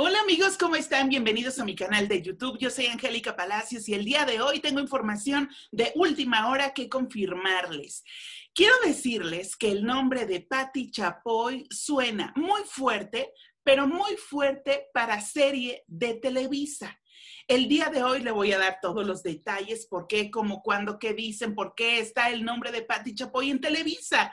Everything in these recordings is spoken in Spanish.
Hola amigos, ¿cómo están? Bienvenidos a mi canal de YouTube. Yo soy Angélica Palacios y el día de hoy tengo información de última hora que confirmarles. Quiero decirles que el nombre de Patti Chapoy suena muy fuerte, pero muy fuerte para serie de Televisa. El día de hoy le voy a dar todos los detalles, por qué, cómo, cuándo, qué dicen, por qué está el nombre de Patti Chapoy en Televisa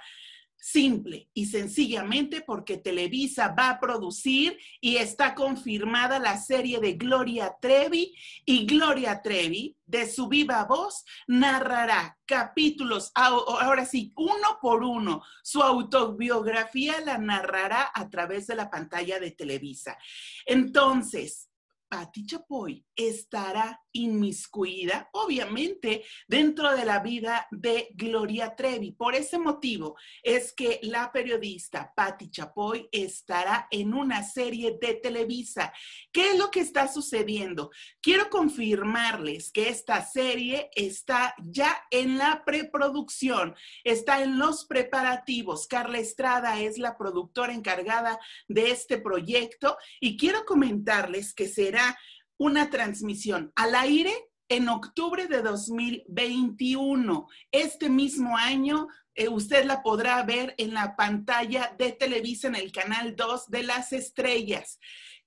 simple y sencillamente porque Televisa va a producir y está confirmada la serie de Gloria Trevi y Gloria Trevi de su viva voz narrará capítulos, ahora sí, uno por uno, su autobiografía la narrará a través de la pantalla de Televisa. Entonces, Pati Chapoy estará inmiscuida, obviamente, dentro de la vida de Gloria Trevi. Por ese motivo es que la periodista Pati Chapoy estará en una serie de Televisa. ¿Qué es lo que está sucediendo? Quiero confirmarles que esta serie está ya en la preproducción, está en los preparativos. Carla Estrada es la productora encargada de este proyecto y quiero comentarles que será una transmisión al aire en octubre de 2021. Este mismo año eh, usted la podrá ver en la pantalla de Televisa en el canal 2 de las estrellas.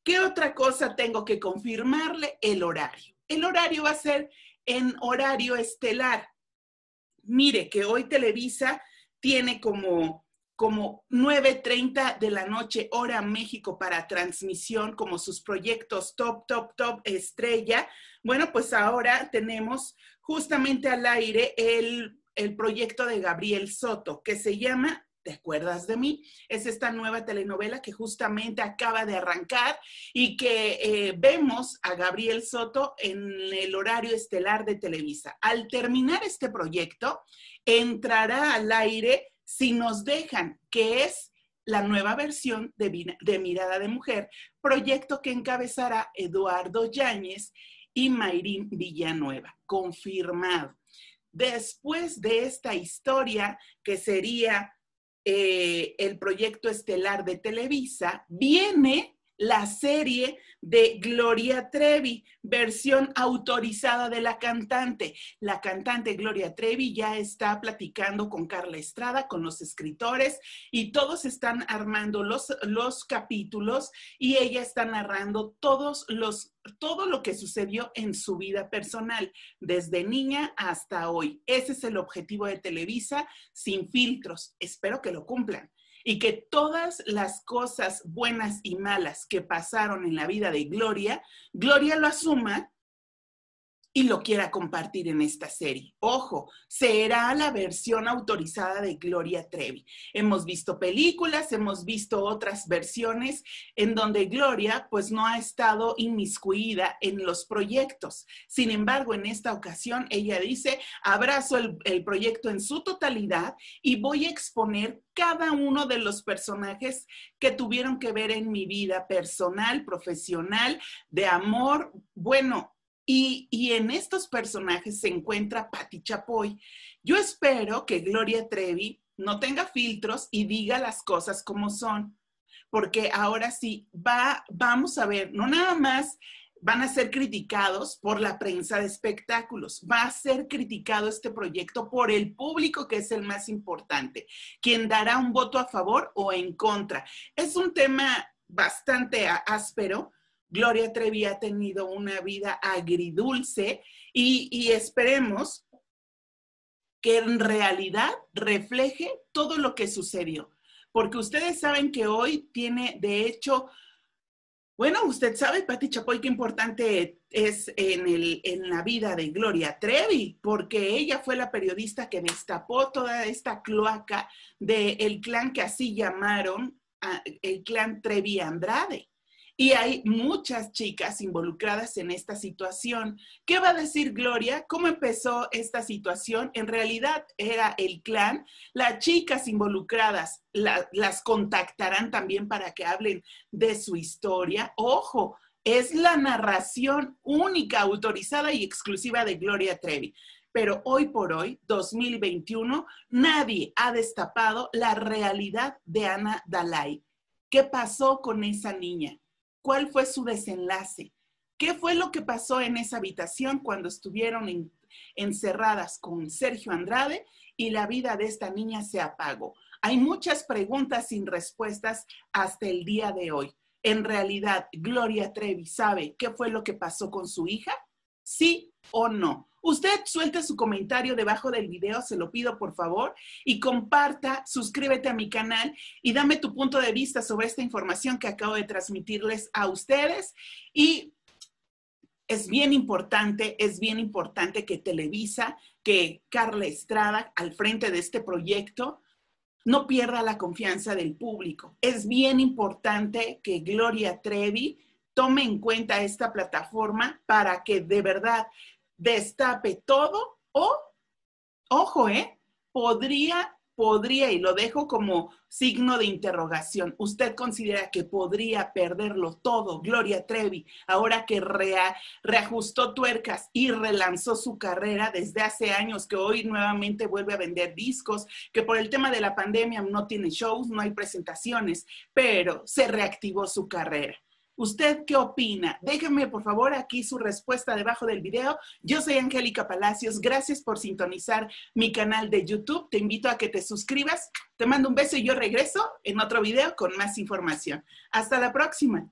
¿Qué otra cosa tengo que confirmarle? El horario. El horario va a ser en horario estelar. Mire que hoy Televisa tiene como como 9.30 de la noche, hora México para transmisión, como sus proyectos top, top, top estrella. Bueno, pues ahora tenemos justamente al aire el, proyecto de Gabriel Soto, que se llama ¿Te acuerdas de mí? Es esta nueva telenovela que justamente acaba de arrancar y que eh, vemos a Gabriel Soto en el horario estelar de Televisa. Al terminar este proyecto, entrará al aire si nos dejan, que es la nueva versión de, Mirada de Mujer, proyecto que encabezará Eduardo Yáñez y Mayrín Villanueva, confirmado. Después de esta historia, que sería eh, el proyecto estelar de Televisa, viene la serie de Gloria Trevi, versión autorizada de la cantante. La cantante Gloria Trevi ya está platicando con Carla Estrada, con los escritores, y todos están armando los, capítulos y ella está narrando todos los todo lo que sucedió en su vida personal, desde niña hasta hoy. Ese es el objetivo de Televisa, sin filtros. Espero que lo cumplan y que todas las cosas buenas y malas que pasaron en la vida de Gloria, Gloria lo asuma y lo quiera compartir en esta serie. Ojo, será la versión autorizada de Gloria Trevi. Hemos visto películas, hemos visto otras versiones en donde Gloria pues no ha estado inmiscuida en los proyectos. Sin embargo, en esta ocasión ella dice, abrazo el, el proyecto en su totalidad y voy a exponer cada uno de los personajes que tuvieron que ver en mi vida personal, profesional, de amor. Bueno, y, en estos personajes se encuentra Patti Chapoy. Yo espero que Gloria Trevi no tenga filtros y diga las cosas como son, porque ahora sí va, vamos a ver, no nada más van a ser criticados por la prensa de espectáculos, va a ser criticado este proyecto por el público que es el más importante, quien dará un voto a favor o en contra. Es un tema bastante áspero, Gloria Trevi ha tenido una vida agridulce y, esperemos que en realidad refleje todo lo que sucedió. Porque ustedes saben que hoy tiene, de hecho, bueno, usted sabe, Pati Chapoy, qué importante es en, el, en, la vida de Gloria Trevi, porque ella fue la periodista que destapó toda esta cloaca del el clan que así llamaron el clan Trevi Andrade. Y hay muchas chicas involucradas en esta situación. ¿Qué va a decir Gloria? ¿Cómo empezó esta situación? En realidad era el clan. Las chicas involucradas las contactarán también para que hablen de su historia. Ojo, es la narración única, autorizada y exclusiva de Gloria Trevi. Pero hoy por hoy, 2021, nadie ha destapado la realidad de Ana Dalai. ¿Qué pasó con esa niña? cuál fue su desenlace, qué fue lo que pasó en esa habitación cuando estuvieron encerradas con Sergio Andrade y la vida de esta niña se apagó. Hay muchas preguntas sin respuestas hasta el día de hoy. En realidad, Gloria Trevi sabe qué fue lo que pasó con su hija, sí o no. Usted suelta su comentario debajo del video, se lo pido por favor, y comparta, suscríbete a mi canal y dame tu punto de vista sobre esta información que acabo de transmitirles a ustedes. Y es bien importante, es bien importante que Televisa, que Carla Estrada, al frente de este proyecto, no pierda la confianza del público. Es bien importante que Gloria Trevi tome en cuenta esta plataforma para que de verdad destape todo o, ojo, ¿eh? Podría, podría, y lo dejo como signo de interrogación, usted considera que podría perderlo todo, Gloria Trevi, ahora que reajustó tuercas y relanzó su carrera desde hace años, que hoy nuevamente vuelve a vender discos, que por el tema de la pandemia no tiene shows, no hay presentaciones, pero se reactivó su carrera. ¿Usted qué opina? Déjenme por favor aquí su respuesta debajo del video. Yo soy Angélica Palacios. Gracias por sintonizar mi canal de YouTube. Te invito a que te suscribas. Te mando un beso y yo regreso en otro video con más información. Hasta la próxima.